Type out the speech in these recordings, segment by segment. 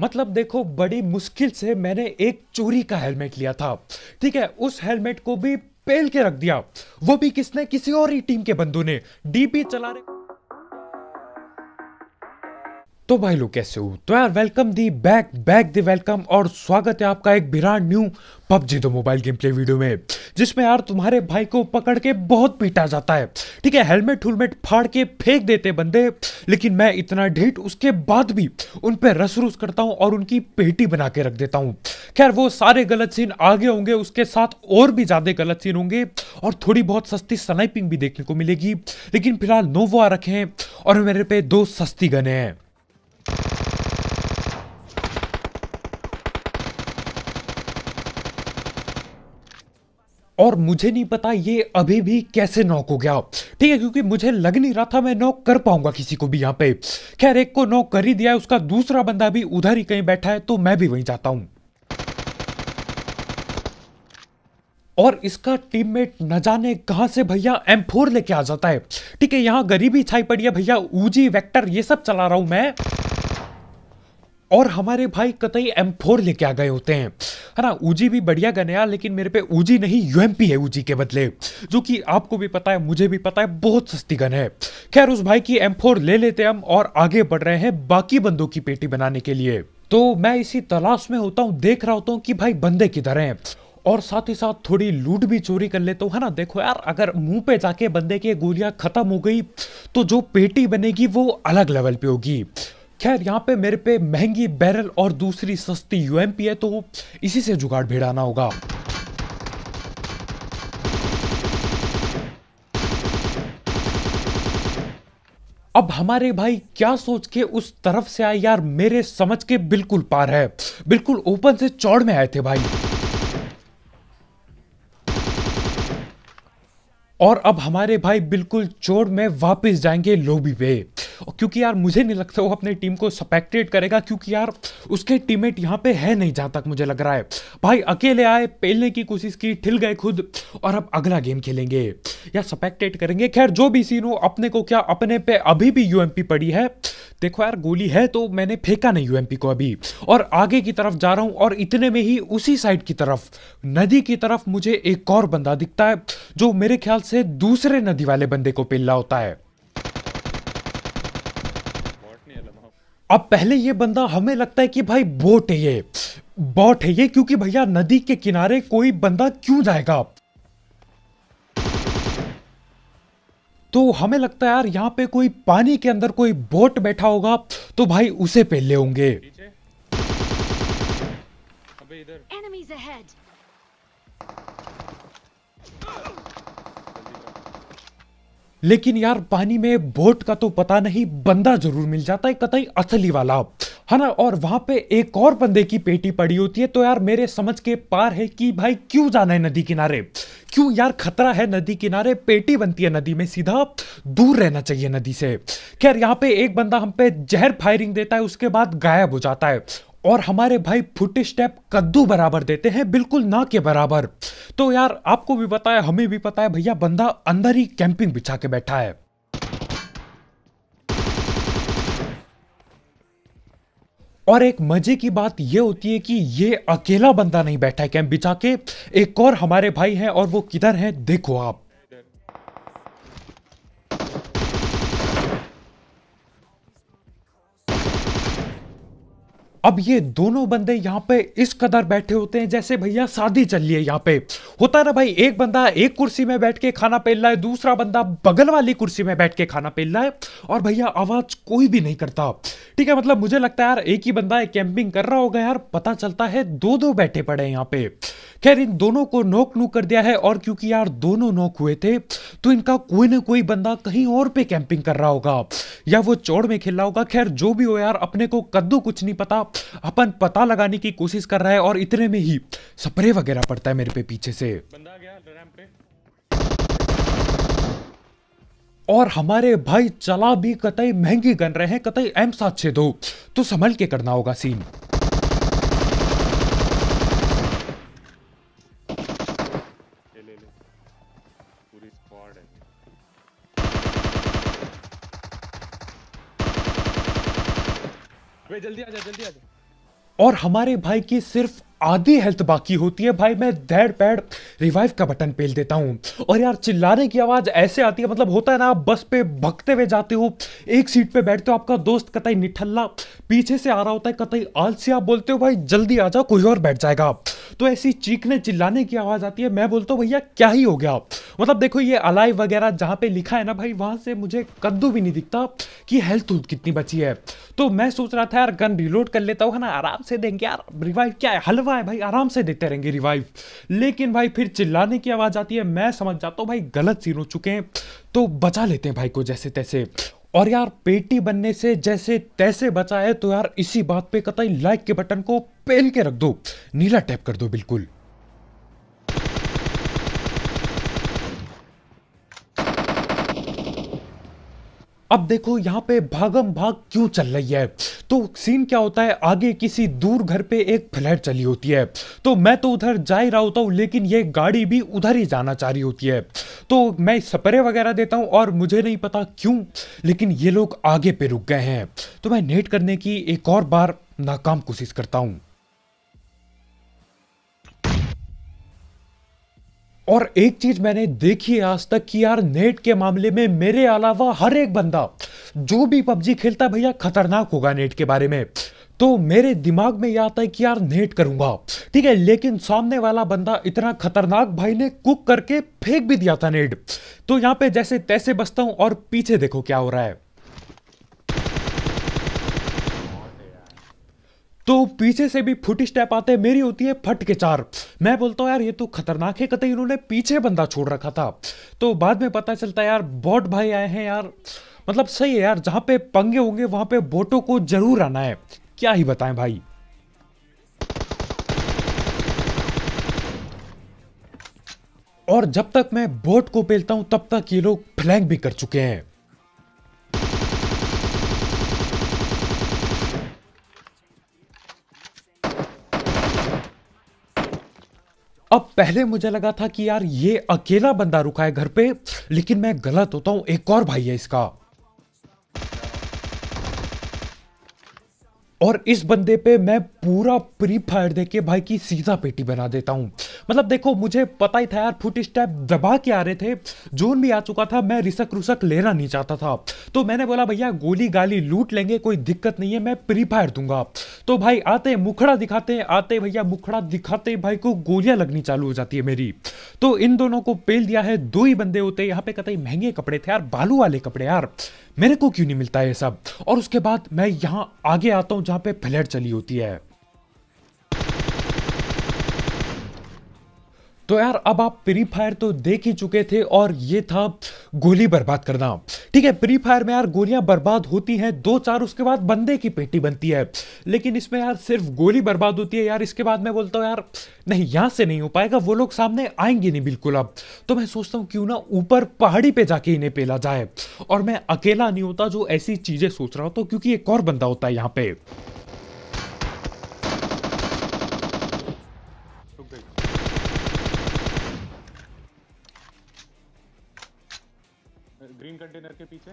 मतलब देखो बड़ी मुश्किल से मैंने एक चोरी का हेलमेट लिया था ठीक है उस हेलमेट को भी पेल के रख दिया वो भी किसने किसी और ही टीम के बंधु ने डीपी चला रहे तो भाई लोग कैसे हो तो यार welcome the back back the welcome और स्वागत है आपका एक बिरा न्यू पबजी दो मोबाइल गेम प्ले वीडियो में जिसमें यार तुम्हारे भाई को पकड़ के बहुत पीटा जाता है ठीक है हेलमेट हुलमेट फाड़ के फेंक देते बंदे लेकिन मैं इतना ढीठ उसके बाद भी उन पर रस रूस करता हूँ और उनकी पेटी बना के रख देता हूँ खैर वो सारे गलत सीन आगे होंगे उसके साथ और भी ज़्यादा गलत सीन होंगे और थोड़ी बहुत सस्ती स्नाइपिंग भी देखने को मिलेगी लेकिन फिलहाल नोवा रखें आ रखे हैं और मेरे पे दो सस्ती गने हैं और मुझे नहीं पता ये अभी भी कैसे नॉक हो गया ठीक है क्योंकि मुझे लग नहीं रहा था मैं नॉक कर पाऊंगा किसी को भी यहाँ पे खैर एक को नॉक कर ही दिया है उसका दूसरा बंदा भी उधर ही कहीं बैठा है तो मैं भी वहीं जाता हूं और इसका टीममेट न जाने कहां से भैया M4 लेके आ जाता है ठीक है यहाँ गरीबी छाई पड़ी है भैया ऊजी वेक्टर ये सब चला रहा हूं मैं और हमारे भाई कतई एम फोर लेके आ गए होते हैं है ना ऊजी भी बढ़िया गन यार लेकिन मेरे पे ऊजी नहीं यूएमपी है ऊजी के बदले जो कि आपको भी पता है मुझे भी पता है बहुत सस्ती गन है खैर उस भाई की एम फोर ले लेते हम और आगे बढ़ रहे हैं बाकी बंदों की पेटी बनाने के लिए तो मैं इसी तलाश में होता हूँ देख रहा होता हूँ कि भाई बंदे किधर हैं और साथ ही साथ थोड़ी लूट भी चोरी कर लेता हूँ है ना देखो यार अगर मुंह पे जाके बंदे की गोलियां खत्म हो गई तो जो पेटी बनेगी वो अलग लेवल पे होगी खैर यहाँ पे मेरे पे महंगी बैरल और दूसरी सस्ती यूएमपी है तो इसी से जुगाड़ भिड़ाना होगा अब हमारे भाई क्या सोच के उस तरफ से आए यार मेरे समझ के बिल्कुल पार है बिल्कुल ओपन से चौड़ में आए थे भाई और अब हमारे भाई बिल्कुल चोर में वापस जाएंगे लोबी पे और क्योंकि यार मुझे नहीं लगता वो अपनी टीम को सपेक्टेड करेगा क्योंकि यार उसके टीममेट यहाँ पे है नहीं जहाँ तक मुझे लग रहा है भाई अकेले आए पेलने की कोशिश की ठिल गए खुद और अब अगला गेम खेलेंगे या सपेक्टेड करेंगे खैर जो भी सीन हो अपने को क्या अपने पे अभी भी यू पड़ी है देखो यार गोली है तो मैंने फेंका नहीं यू को अभी और आगे की तरफ जा रहा हूँ और इतने में ही उसी साइड की तरफ नदी की तरफ मुझे एक और बंदा दिखता है जो मेरे ख्याल से दूसरे नदी वाले बंदे को पिल्ला होता है अब पहले ये बंदा हमें लगता है कि भाई बोट है ये बोट है ये क्योंकि भैया नदी के किनारे कोई बंदा क्यों जाएगा तो हमें लगता है यार यहाँ पे कोई पानी के अंदर कोई बोट बैठा होगा तो भाई उसे पे ले होंगे लेकिन यार पानी में बोट का तो पता नहीं बंदा जरूर मिल जाता है कतई असली वाला है ना और वहां पे एक और बंदे की पेटी पड़ी होती है तो यार मेरे समझ के पार है कि भाई क्यों जाना है नदी किनारे क्यों यार खतरा है नदी किनारे पेटी बनती है नदी में सीधा दूर रहना चाहिए नदी से खैर यहाँ पे एक बंदा हम पे जहर फायरिंग देता है उसके बाद गायब हो जाता है और हमारे भाई फुट स्टेप कद्दू बराबर देते हैं बिल्कुल ना के बराबर तो यार आपको भी पता है हमें भी पता है भैया बंदा अंदर ही कैंपिंग बिछा के बैठा है और एक मजे की बात यह होती है कि ये अकेला बंदा नहीं बैठा है कैंप बिछा के एक और हमारे भाई हैं और वो किधर है देखो आप अब ये दोनों बंदे यहाँ पे इस कदर बैठे होते हैं जैसे भैया शादी चल रही है यहाँ पे होता है ना भाई एक बंदा एक कुर्सी में बैठ के खाना पेल रहा है दूसरा बंदा बगल वाली कुर्सी में बैठ के खाना पेल रहा है और भैया आवाज कोई भी नहीं करता ठीक है मतलब मुझे लगता है यार एक ही बंदा कैंपिंग कर रहा होगा यार पता चलता है दो दो बैठे पड़े यहाँ पे खैर इन दोनों को नोक नोक कर दिया है और क्योंकि यार दोनों नोक हुए थे तो इनका कोई ना कोई बंदा कहीं और पे कैंपिंग कर रहा होगा या वो चौड़ में खेल रहा होगा खैर जो भी हो यार अपने को कद्दू कुछ नहीं पता अपन पता लगाने की कोशिश कर रहा है और इतने में ही स्प्रे वगैरह पड़ता है मेरे पे पीछे से बंदा गया और हमारे भाई चला भी कतई महंगी गन रहे हैं कतई एम सात छे दो तो संभल के करना होगा सीन जल्दी आ जा जल्दी आ जा और हमारे भाई की सिर्फ आधी हेल्थ बाकी होती है भाई मैं धैड़ पैड रिवाइव का बटन पेल देता हूँ और यार चिल्लाने की आवाज़ ऐसे आती है मतलब होता है ना आप बस पे भगते हुए जाते हो एक सीट पे बैठते हो आपका दोस्त कतई निठल्ला पीछे से आ रहा होता है कतई आलसी आप बोलते हो भाई जल्दी आ जाओ कोई और बैठ जाएगा तो ऐसी चीखने चिल्लाने की आवाज़ आती है मैं बोलता हूँ भैया क्या ही हो गया मतलब देखो ये अलाई वगैरह जहाँ पे लिखा है ना भाई वहाँ से मुझे कद्दू भी नहीं दिखता कि हेल्थ उल्थ कितनी बची है तो मैं सोच रहा था यार गन रिलोड कर लेता हूँ ना आराम से देंगे यार रिवाइव क्या है हलवा हुआ है भाई आराम से देते रहेंगे रिवाइव लेकिन भाई फिर चिल्लाने की आवाज़ आती है मैं समझ जाता हूँ भाई गलत सीन हो चुके हैं तो बचा लेते हैं भाई को जैसे तैसे और यार पेटी बनने से जैसे तैसे बचा है तो यार इसी बात पे कतई लाइक के बटन को पेल के रख दो नीला टैप कर दो बिल्कुल अब देखो यहाँ पे भागम भाग क्यों चल रही है तो सीन क्या होता है आगे किसी दूर घर पे एक फ्लैट चली होती है तो मैं तो उधर जा ही रहा होता हूँ लेकिन ये गाड़ी भी उधर ही जाना चाह रही होती है तो मैं स्प्रे वगैरह देता हूँ और मुझे नहीं पता क्यों लेकिन ये लोग आगे पे रुक गए हैं तो मैं नेट करने की एक और बार नाकाम कोशिश करता हूँ और एक चीज मैंने देखी है आज तक कि यार नेट के मामले में मेरे अलावा हर एक बंदा जो भी पबजी खेलता भैया खतरनाक होगा नेट के बारे में तो मेरे दिमाग में यह आता है कि यार नेट करूंगा ठीक है लेकिन सामने वाला बंदा इतना खतरनाक भाई ने कुक करके फेंक भी दिया था नेट तो यहाँ पे जैसे तैसे बसता हूं और पीछे देखो क्या हो रहा है तो पीछे से भी फुट स्टेप आते हैं मेरी होती है फट के चार मैं बोलता हूँ यार ये तो खतरनाक है कतई इन्होंने पीछे बंदा छोड़ रखा था तो बाद में पता चलता है यार बॉट भाई आए हैं यार मतलब सही है यार जहाँ पे पंगे होंगे वहाँ पे बोटों को जरूर आना है क्या ही बताएं भाई और जब तक मैं बोट को पेलता हूं तब तक ये लोग फ्लैंक भी कर चुके हैं अब पहले मुझे लगा था कि यार ये अकेला बंदा रुका है घर पे लेकिन मैं गलत होता हूं एक और भाई है इसका और इस बंदे पे मैं पूरा प्री फायर दे के भाई की सीधा पेटी बना देता हूँ मतलब देखो मुझे पता ही था यार फुट स्टेप दबा के आ रहे थे जोन भी आ चुका था मैं रिसक रुसक लेना नहीं चाहता था तो मैंने बोला भैया गोली गाली लूट लेंगे कोई दिक्कत नहीं है मैं प्री फायर दूंगा तो भाई आते मुखड़ा दिखाते आते भैया मुखड़ा दिखाते भाई को गोलियां लगनी चालू हो जाती है मेरी तो इन दोनों को पेल दिया है दो ही बंदे होते यहाँ पे कतई महंगे कपड़े थे यार बालू वाले कपड़े यार मेरे को क्यों नहीं मिलता ये सब और उसके बाद मैं यहाँ आगे आता हूँ जहाँ पे फ्लैट चली होती है तो यार अब आप फ्री फायर तो देख ही चुके थे और ये था गोली बर्बाद करना ठीक है फ्री फायर में यार गोलियां बर्बाद होती हैं दो चार उसके बाद बंदे की पेटी बनती है लेकिन इसमें यार सिर्फ गोली बर्बाद होती है यार इसके बाद मैं बोलता हूँ यार नहीं यहाँ से नहीं हो पाएगा वो लोग सामने आएंगे नहीं बिल्कुल अब तो मैं सोचता हूँ क्यों ना ऊपर पहाड़ी पे जाके इन्हें पेला जाए और मैं अकेला नहीं होता जो ऐसी चीज़ें सोच रहा होता तो क्योंकि एक और बंदा होता है यहाँ पे कंटेनर के पीछे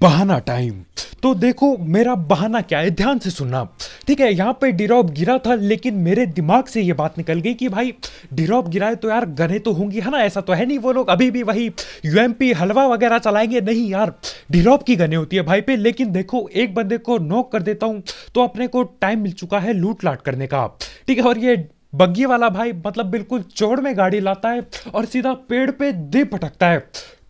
बहाना टाइम तो देखो मेरा बहाना क्या है ध्यान से सुनना ठीक है यहाँ पे डिरॉप गिरा था लेकिन मेरे दिमाग से ये बात निकल गई कि भाई डिरॉप गिराए तो यार गने तो होंगी है ना ऐसा तो है नहीं वो लोग अभी भी वही यूएमपी हलवा वगैरह चलाएंगे नहीं यार डिरॉप की गने होती है भाई पे लेकिन देखो एक बंदे को नोक कर देता हूँ तो अपने को टाइम मिल चुका है लूट लाट करने का ठीक है और ये बग्गी वाला भाई मतलब बिल्कुल चोड़ में गाड़ी लाता है और सीधा पेड़ पे दे पटकता है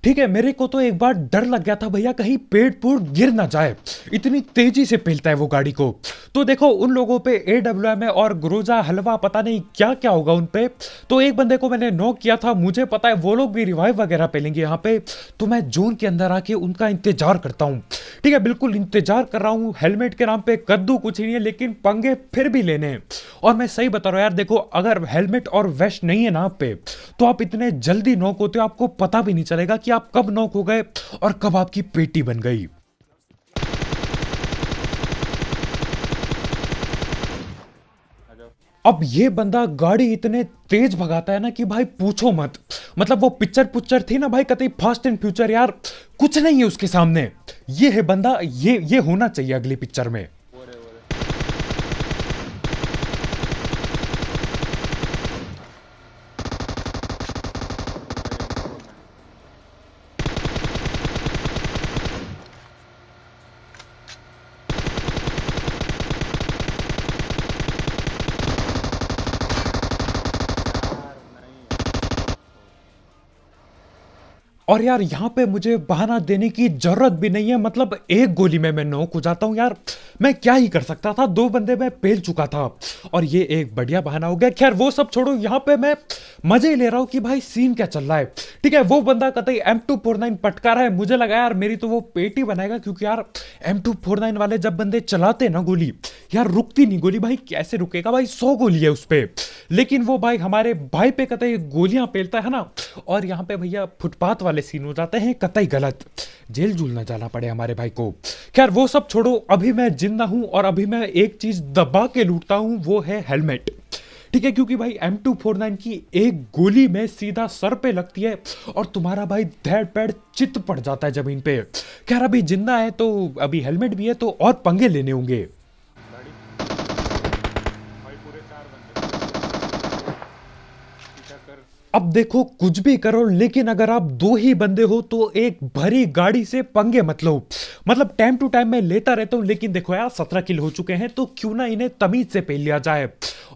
ठीक है मेरे को तो एक बार डर लग गया था भैया कहीं पेड़ पूर गिर ना जाए इतनी तेजी से फैलता है वो गाड़ी को तो देखो उन लोगों पे ए डब्ल्यू एम और ग्रोजा हलवा पता नहीं क्या क्या होगा उन पे तो एक बंदे को मैंने नॉक किया था मुझे पता है वो लोग भी रिवाइव वगैरह पहलेंगे यहाँ पे तो मैं जोन के अंदर आके उनका इंतजार करता हूँ ठीक है बिल्कुल इंतजार कर रहा हूँ हेलमेट के नाम पे कद्दू कुछ नहीं है लेकिन पंगे फिर भी लेने और मैं सही बता रहा हूँ यार देखो अगर हेलमेट और वेस्ट नहीं है ना आप पे तो आप इतने जल्दी नॉक होते हो आपको पता भी नहीं चलेगा कि कि आप कब नौक हो गए और कब आपकी पेटी बन गई अब ये बंदा गाड़ी इतने तेज भगाता है ना कि भाई पूछो मत मतलब वो पिक्चर पुच्चर थी ना भाई कतई फास्ट एंड फ्यूचर यार कुछ नहीं है उसके सामने ये है बंदा ये ये होना चाहिए अगली पिक्चर में और यार यहाँ पे मुझे बहाना देने की जरूरत भी नहीं है मतलब एक गोली में मैं नौक को जाता हूँ यार मैं क्या ही कर सकता था दो बंदे मैं पेल चुका था और ये एक बढ़िया बहाना हो गया खैर वो सब छोड़ो यहाँ पे मैं मजे ले रहा हूँ कि भाई सीन क्या चल रहा है ठीक है वो बंदा कतई एम टू फोर नाइन पटका रहा है मुझे लगा यार मेरी तो वो पेटी बनाएगा क्योंकि यार एम टू फोर नाइन वाले जब बंदे चलाते ना गोली यार रुकती नहीं गोली भाई कैसे रुकेगा भाई सौ गोली है उस पर लेकिन वो भाई हमारे भाई पे कतई गोलियां पेलता है ना और यहाँ पे भैया फुटपाथ वाले सीन हो जाते हैं कतई गलत जेल जूल ना जाना पड़े हमारे भाई को खैर वो सब छोड़ो अभी मैं जिंदा हूँ और अभी मैं एक चीज़ दबा के लूटता हूँ वो है हेलमेट ठीक है क्योंकि भाई एम टू फोर नाइन की एक गोली में सीधा सर पे लगती है और तुम्हारा भाई धैड़ पैड चित पड़ जाता है जमीन पे खैर अभी जिंदा है तो अभी हेलमेट भी है तो और पंगे लेने होंगे अब देखो कुछ भी करो लेकिन अगर आप दो ही बंदे हो तो एक भरी गाड़ी से पंगे मत लो मतलब टाइम टू टाइम मैं लेता रहता हूँ लेकिन देखो यार सत्रह किल हो चुके हैं तो क्यों ना इन्हें तमीज से पेल लिया जाए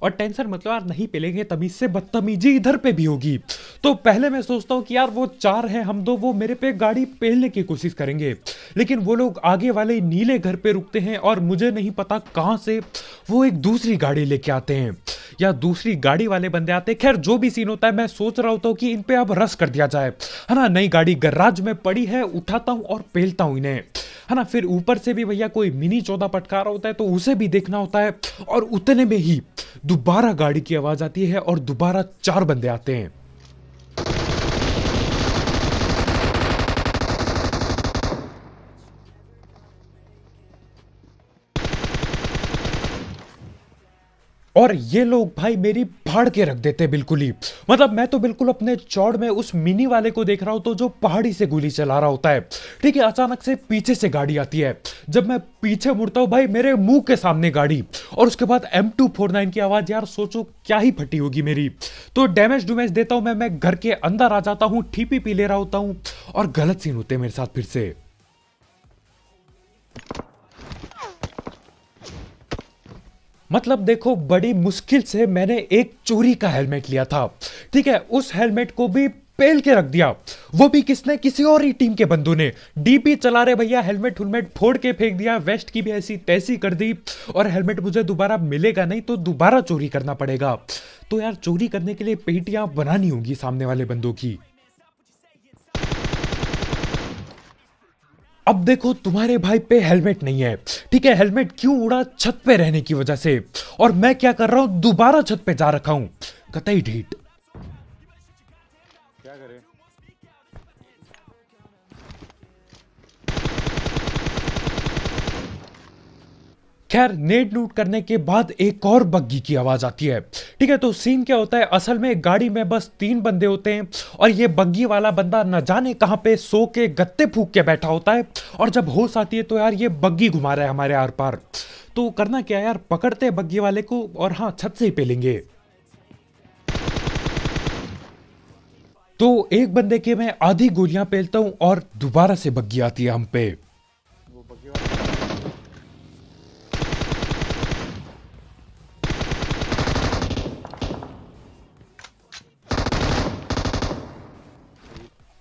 और टेंशन मतलब यार नहीं पेलेंगे तमीज से बदतमीजी इधर पे भी होगी तो पहले मैं सोचता हूँ कि यार वो चार हैं हम दो वो मेरे पे गाड़ी पेलने की कोशिश करेंगे लेकिन वो लोग आगे वाले नीले घर पे रुकते हैं और मुझे नहीं पता कहाँ से वो एक दूसरी गाड़ी लेके आते हैं या दूसरी गाड़ी वाले बंदे आते खैर जो भी सीन होता है मैं सोच रहा होता हूँ कि इन पे अब रस कर दिया जाए है ना नई गाड़ी गैराज में पड़ी है उठाता हूँ और पेलता हूँ इन्हें है ना फिर ऊपर से भी भैया कोई मिनी चौदह पटकारा होता है तो उसे भी देखना होता है और उतने में ही दोबारा गाड़ी की आवाज़ आती है और दोबारा चार बंदे आते हैं और ये लोग भाई मेरी फाड़ के रख देते बिल्कुल ही मतलब मैं तो बिल्कुल अपने चौड़ में उस मिनी वाले को देख रहा हूँ तो जो पहाड़ी से गोली चला रहा होता है ठीक है अचानक से पीछे से गाड़ी आती है जब मैं पीछे मुड़ता हूँ भाई मेरे मुंह के सामने गाड़ी और उसके बाद एम टू फोर नाइन की आवाज़ यार सोचो क्या ही फटी होगी मेरी तो डैमेज डुमेज देता हूँ मैं मैं घर के अंदर आ जाता हूँ ठीपी पी ले रहा होता हूँ और गलत सीन होते हैं मेरे साथ फिर से मतलब देखो बड़ी मुश्किल से मैंने एक चोरी का हेलमेट लिया था ठीक है उस हेलमेट को भी पेल के रख दिया वो भी किसने किसी और ही टीम के बंधु ने डीपी चला रहे भैया हेलमेट हुलमेट फोड़ के फेंक दिया वेस्ट की भी ऐसी तैसी कर दी और हेलमेट मुझे दोबारा मिलेगा नहीं तो दोबारा चोरी करना पड़ेगा तो यार चोरी करने के लिए पेटियां बनानी होगी सामने वाले बंदों की अब देखो तुम्हारे भाई पे हेलमेट नहीं है ठीक है हेलमेट क्यों उड़ा छत पे रहने की वजह से और मैं क्या कर रहा हूं दोबारा छत पे जा रखा हूं कतई ढीठ खैर नेट लूट करने के बाद एक और बग्गी की आवाज़ आती है ठीक है तो सीन क्या होता है असल में गाड़ी में बस तीन बंदे होते हैं और ये बग्गी वाला बंदा न जाने कहाँ पे सो के गत्ते फूक के बैठा होता है और जब होश आती है तो यार ये बग्गी घुमा रहा है हमारे आर पार तो करना क्या यार पकड़ते हैं बग्गी वाले को और हाँ छत से ही पेलेंगे तो एक बंदे के मैं आधी गोलियां पेलता हूं और दोबारा से बग्गी आती है हम पे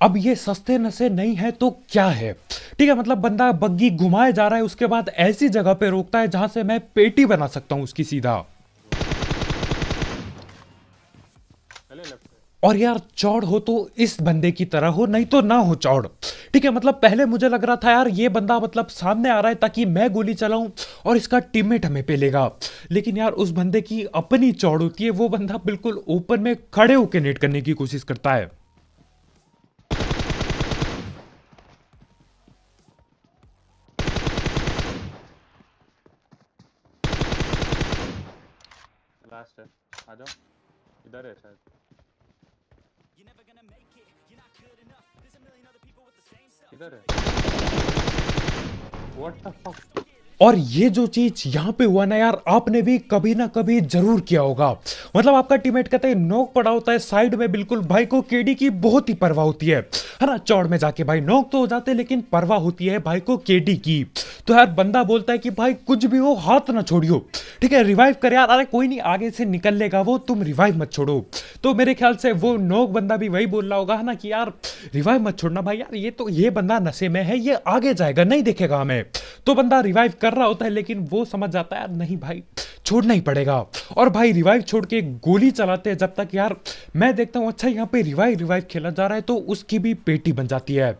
अब ये सस्ते नशे नहीं है तो क्या है ठीक है मतलब बंदा बग्गी घुमाए जा रहा है उसके बाद ऐसी जगह पे रोकता है जहां से मैं पेटी बना सकता हूं उसकी सीधा और यार चौड़ हो तो इस बंदे की तरह हो नहीं तो ना हो चौड़ ठीक है मतलब पहले मुझे लग रहा था यार ये बंदा मतलब सामने आ रहा है ताकि मैं गोली चलाऊं और इसका टीममेट हमें पे लेगा लेकिन यार उस बंदे की अपनी चौड़ होती है वो बंदा बिल्कुल ओपन में खड़े होकर नेट करने की कोशिश करता है लास्ट है आ जाओ इधर है शायद You're never gonna make it. You're not good enough. There's a million other people with the same stuff. What the fuck? और ये जो चीज यहाँ पे हुआ ना यार आपने भी कभी ना कभी जरूर किया होगा मतलब आपका टीममेट कहते हैं नोक पड़ा होता है साइड में बिल्कुल भाई को केडी की बहुत ही परवाह होती है है ना चौड़ में जाके भाई नोक तो हो जाते हैं लेकिन परवाह होती है भाई को केडी की तो यार बंदा बोलता है कि भाई कुछ भी हो हाथ ना छोड़ियो ठीक है रिवाइव कर यार अरे कोई नहीं आगे से निकल लेगा वो तुम रिवाइव मत छोड़ो तो मेरे ख्याल से वो नोक बंदा भी वही बोल रहा होगा है ना कि यार रिवाइव मत छोड़ना भाई यार ये तो ये बंदा नशे में है ये आगे जाएगा नहीं देखेगा हमें तो बंदा रिवाइव कर कर रहा होता है लेकिन वो समझ जाता है यार नहीं भाई छोड़ना ही पड़ेगा और भाई रिवाइव छोड़ के गोली चलाते हैं जब तक यार मैं देखता हूँ अच्छा यहाँ पे रिवाइव रिवाइव खेला जा रहा है तो उसकी भी पेटी बन जाती है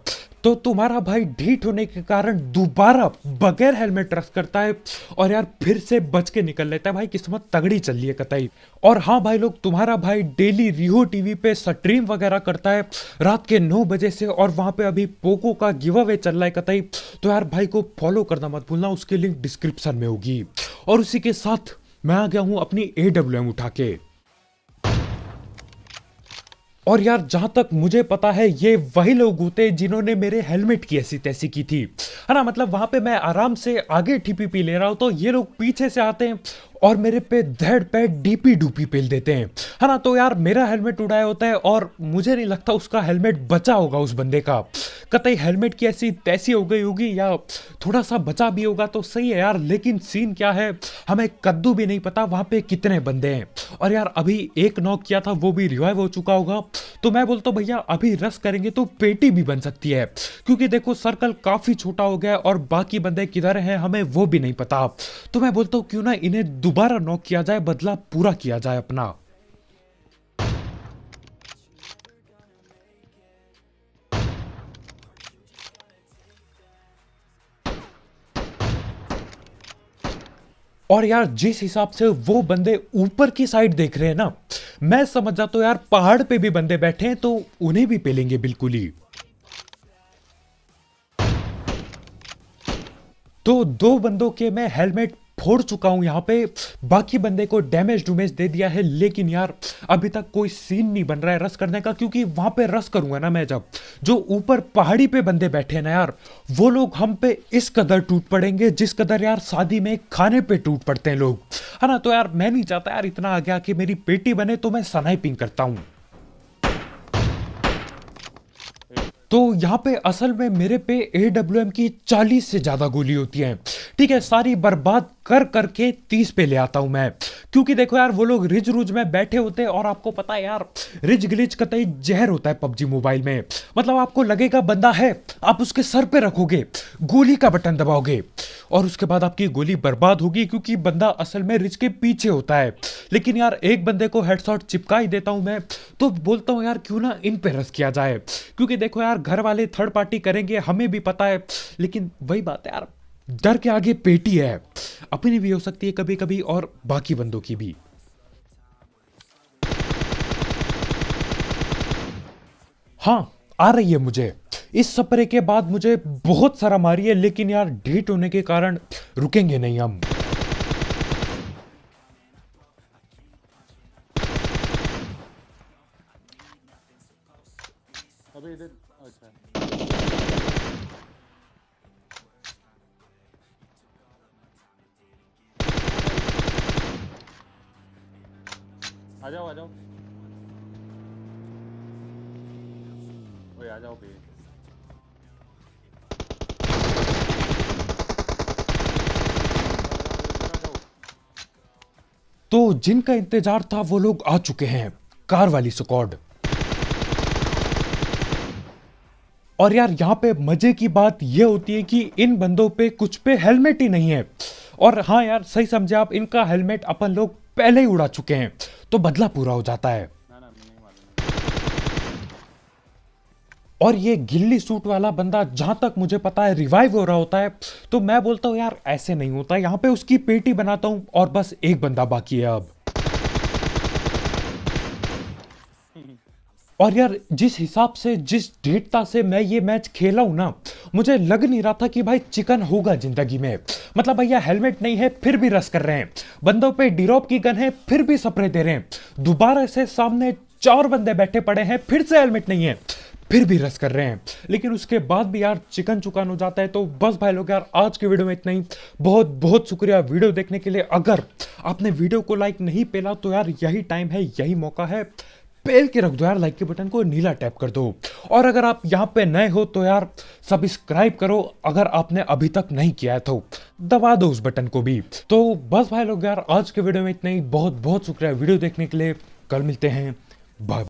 तो तुम्हारा भाई ढीठ होने के कारण दोबारा बगैर हेलमेट रख करता है और यार फिर से बच के निकल लेता है भाई किस्मत तगड़ी चल रही है कतई और हाँ भाई लोग तुम्हारा भाई डेली रिहो टीवी पे स्ट्रीम वगैरह करता है रात के नौ बजे से और वहाँ पे अभी पोको का गिव अवे चल रहा है कतई तो यार भाई को फॉलो करना मत भूलना उसकी लिंक डिस्क्रिप्शन में होगी और उसी के साथ मैं आ गया हूँ अपनी ए उठा के और यार जहां तक मुझे पता है ये वही लोग होते जिन्होंने मेरे हेलमेट की ऐसी तैसी की थी है ना मतलब वहां पे मैं आराम से आगे टीपीपी ले रहा हूं तो ये लोग पीछे से आते हैं और मेरे पे धड़ पे डीपी डूपी पेल देते हैं है हाँ ना तो यार मेरा हेलमेट उड़ाया होता है और मुझे नहीं लगता उसका हेलमेट बचा होगा उस बंदे का कतई हेलमेट की ऐसी तैसी हो गई होगी या थोड़ा सा बचा भी होगा तो सही है यार लेकिन सीन क्या है हमें कद्दू भी नहीं पता वहाँ पे कितने बंदे हैं और यार अभी एक नॉक किया था वो भी रिवाइव हो चुका होगा तो मैं बोलता हूँ भैया अभी रस करेंगे तो पेटी भी बन सकती है क्योंकि देखो सर्कल काफ़ी छोटा हो गया और बाकी बंदे किधर हैं हमें वो भी नहीं पता तो मैं बोलता हूँ क्यों ना इन्हें दोबारा नॉक किया जाए बदला पूरा किया जाए अपना और यार जिस हिसाब से वो बंदे ऊपर की साइड देख रहे हैं ना मैं समझ जाता हूँ यार पहाड़ पे भी बंदे बैठे हैं तो उन्हें भी पेलेंगे बिल्कुल ही तो दो बंदों के मैं हेलमेट फोड़ चुका हूँ यहाँ पे बाकी बंदे को डैमेज डूमेज दे दिया है लेकिन यार अभी तक कोई सीन नहीं बन रहा है रस करने का क्योंकि वहाँ पे रस करूँगा ना मैं जब जो ऊपर पहाड़ी पे बंदे बैठे हैं ना यार वो लोग हम पे इस कदर टूट पड़ेंगे जिस कदर यार शादी में खाने पर टूट पड़ते हैं लोग है ना तो यार मैं नहीं चाहता यार इतना आ गया कि मेरी पेटी बने तो मैं सनाइपिंग करता हूँ तो यहाँ पे असल में मेरे पे ए की 40 से ज़्यादा गोली होती है ठीक है सारी बर्बाद कर करके तीस पे ले आता हूं मैं क्योंकि देखो यार वो लोग रिज रुज में बैठे होते हैं और आपको पता है यार रिज गिलिज कतई तो जहर होता है पबजी मोबाइल में मतलब आपको लगेगा बंदा है आप उसके सर पे रखोगे गोली का बटन दबाओगे और उसके बाद आपकी गोली बर्बाद होगी क्योंकि बंदा असल में रिज के पीछे होता है लेकिन यार एक बंदे को हेडसॉट चिपका ही देता हूं मैं तो बोलता हूँ यार क्यों ना इन पे रस किया जाए क्योंकि देखो यार घर वाले थर्ड पार्टी करेंगे हमें भी पता है लेकिन वही बात है यार डर के आगे पेटी है अपनी भी हो सकती है कभी कभी और बाकी बंदों की भी हाँ आ रही है मुझे इस सपरे के बाद मुझे बहुत सारा मारी है लेकिन यार डेट होने के कारण रुकेंगे नहीं हम जिनका इंतजार था वो लोग आ चुके हैं कार वाली सुकॉड और यार यहाँ पे मजे की बात यह होती है कि इन बंदों पे कुछ पे हेलमेट ही नहीं है और हाँ यार सही समझे आप इनका हेलमेट अपन लोग पहले ही उड़ा चुके हैं तो बदला पूरा हो जाता है और ये गिल्ली सूट वाला बंदा जहाँ तक मुझे पता है रिवाइव हो रहा होता है तो मैं बोलता हूँ यार ऐसे नहीं होता यहाँ पे उसकी पेटी बनाता हूँ और बस एक बंदा बाकी है अब और यार जिस हिसाब से जिस ढेटता से मैं ये मैच खेला हूं ना मुझे लग नहीं रहा था कि भाई चिकन होगा जिंदगी में मतलब भैया हेलमेट नहीं है फिर भी रस कर रहे हैं बंदों पे डिरोप की गन है फिर भी सप्रे दे रहे हैं दोबारा से सामने चार बंदे बैठे पड़े हैं फिर से हेलमेट नहीं है फिर भी रस कर रहे हैं लेकिन उसके बाद भी यार चिकन चुकान हो जाता है तो बस भाई लोग यार आज के वीडियो में इतना ही बहुत बहुत शुक्रिया वीडियो देखने के लिए अगर आपने वीडियो को लाइक नहीं पेला तो यार यही टाइम है यही मौका है पेल के रख दो यार लाइक के बटन को नीला टैप कर दो और अगर आप यहाँ पे नए हो तो यार सब्सक्राइब करो अगर आपने अभी तक नहीं किया है तो दबा दो उस बटन को भी तो बस भाई लोग यार आज के वीडियो में इतना ही बहुत बहुत शुक्रिया वीडियो देखने के लिए कल मिलते हैं बाय